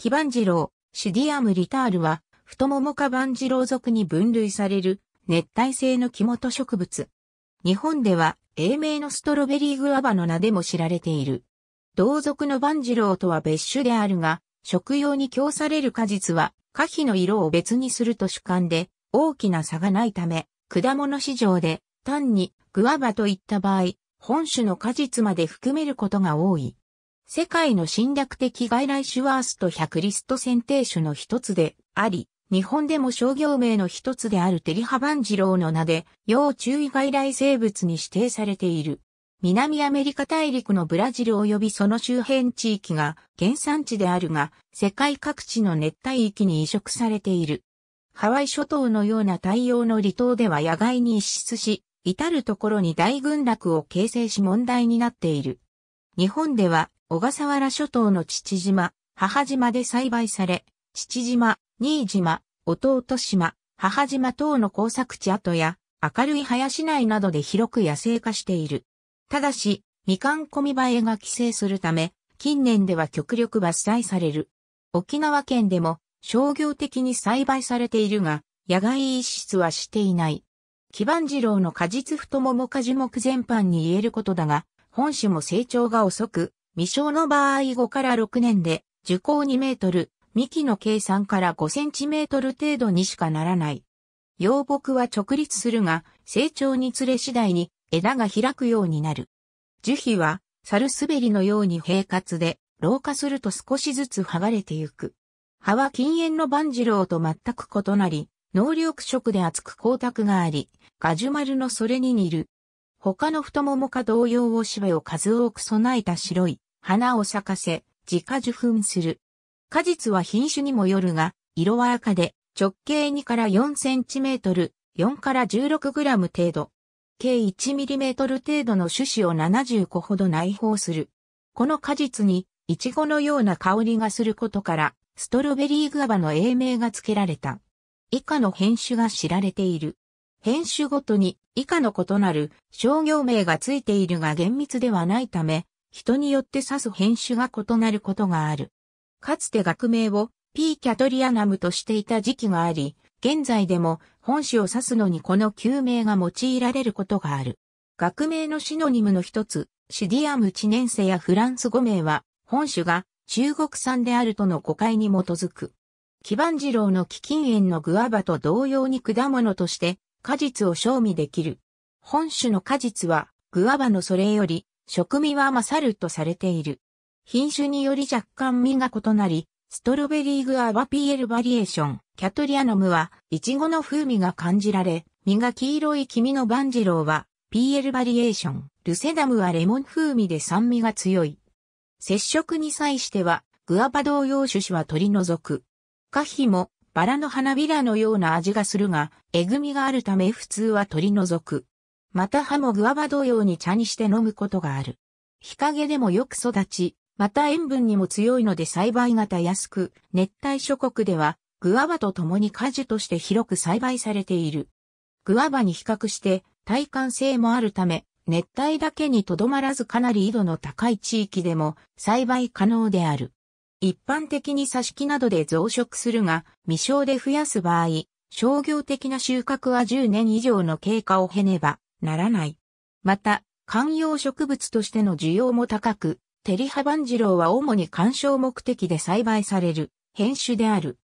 キバンジロウ、シュディアムリタールは、太ももカバンジロウ属に分類される熱帯性の木と植物。日本では、英名のストロベリーグアバの名でも知られている。同属のバンジロウとは別種であるが、食用に供される果実は、果皮の色を別にすると主観で、大きな差がないため、果物市場で、単に、グアバといった場合、本種の果実まで含めることが多い。世界の侵略的外来種ワースト100リスト選定種の一つであり、日本でも商業名の一つであるテリハバンジローの名で、要注意外来生物に指定されている。南アメリカ大陸のブラジル及びその周辺地域が原産地であるが、世界各地の熱帯域に移植されている。ハワイ諸島のような太陽の離島では野外に一出し、至るところに大群落を形成し問題になっている。日本では小笠原諸島の父島、母島で栽培され、父島、新島、弟島、母島等の工作地跡や、明るい林内などで広く野生化している。ただし、みかん込み映えが規制するため、近年では極力伐採される。沖縄県でも商業的に栽培されているが、野外一室はしていない。基盤次郎の果実太もも果樹木全般に言えることだが、本種も成長が遅く、未生の場合5から6年で、樹高2メートル、幹の計算から5センチメートル程度にしかならない。幼木は直立するが、成長につれ次第に枝が開くようになる。樹皮は、猿滑りのように平滑で、老化すると少しずつ剥がれてゆく。葉は禁煙の万次郎と全く異なり、能力色で厚く光沢があり、ガジュマルのそれに似る。他の太ももか同様おしべを数多く備えた白い、花を咲かせ、自家受粉する。果実は品種にもよるが、色は赤で、直径2から4センチメートル、4から16グラム程度。計1ミリメートル程度の種子を70個ほど内包する。この果実に、イチゴのような香りがすることから、ストロベリーグアバの英名が付けられた。以下の品種が知られている。編種ごとに以下の異なる商業名が付いているが厳密ではないため、人によって指す変種が異なることがある。かつて学名を P. キャトリアナムとしていた時期があり、現在でも本種を指すのにこの旧名が用いられることがある。学名のシノニムの一つ、シディアムチ年生やフランス語名は、本種が中国産であるとの誤解に基づく。基盤次郎の基金園のグアバと同様に果物として果実を賞味できる。本種の果実はグアバのそれより食味は勝るとされている。品種により若干味が異なり、ストロベリーグアバピエルバリエーション、キャトリアノムは、イチゴの風味が感じられ、実が黄色い黄身のバンジローは、ピエルバリエーション、ルセダムはレモン風味で酸味が強い。接触に際しては、グアバ同様種子は取り除く。花皮も、バラの花びらのような味がするが、えぐみがあるため普通は取り除く。また葉もグアバ同様に茶にして飲むことがある。日陰でもよく育ち、また塩分にも強いので栽培型安く、熱帯諸国ではグアバと共に果樹として広く栽培されている。グアバに比較して耐寒性もあるため、熱帯だけにとどまらずかなり緯度の高い地域でも栽培可能である。一般的に挿し木などで増殖するが、未生で増やす場合、商業的な収穫は10年以上の経過を経ねばならない。また、観葉植物としての需要も高く、テリハバンジローは主に観賞目的で栽培される、変種である。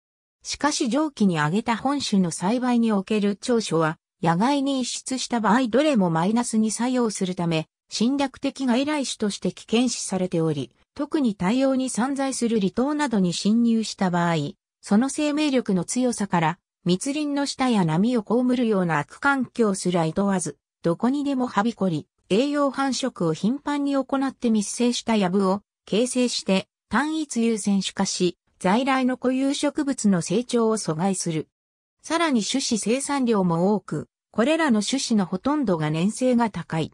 しかし上記に挙げた本種の栽培における長所は、野外に移出した場合どれもマイナスに作用するため、侵略的外来種として危険視されており、特に対応に散在する離島などに侵入した場合、その生命力の強さから、密林の下や波を被るような悪環境すら厭わず、どこにでもはびこり、栄養繁殖を頻繁に行って密生したヤブを形成して単一優先種化し、在来の固有植物の成長を阻害する。さらに種子生産量も多く、これらの種子のほとんどが粘性が高い。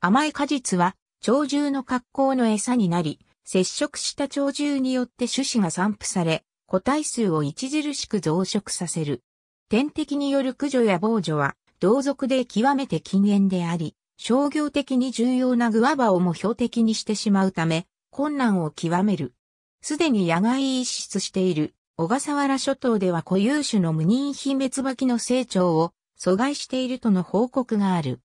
甘い果実は、鳥獣の格好の餌になり、接触した鳥獣によって種子が散布され、個体数を著しく増殖させる。天敵による駆除や防除は、同族で極めて禁煙であり、商業的に重要なグアバをも標的にしてしまうため、困難を極める。すでに野外一出している小笠原諸島では固有種の無人秘別履きの成長を阻害しているとの報告がある。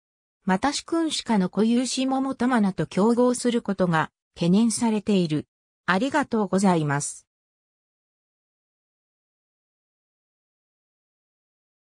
また主君主家の固有種桃玉菜と競合することが懸念されている。ありがとうございます。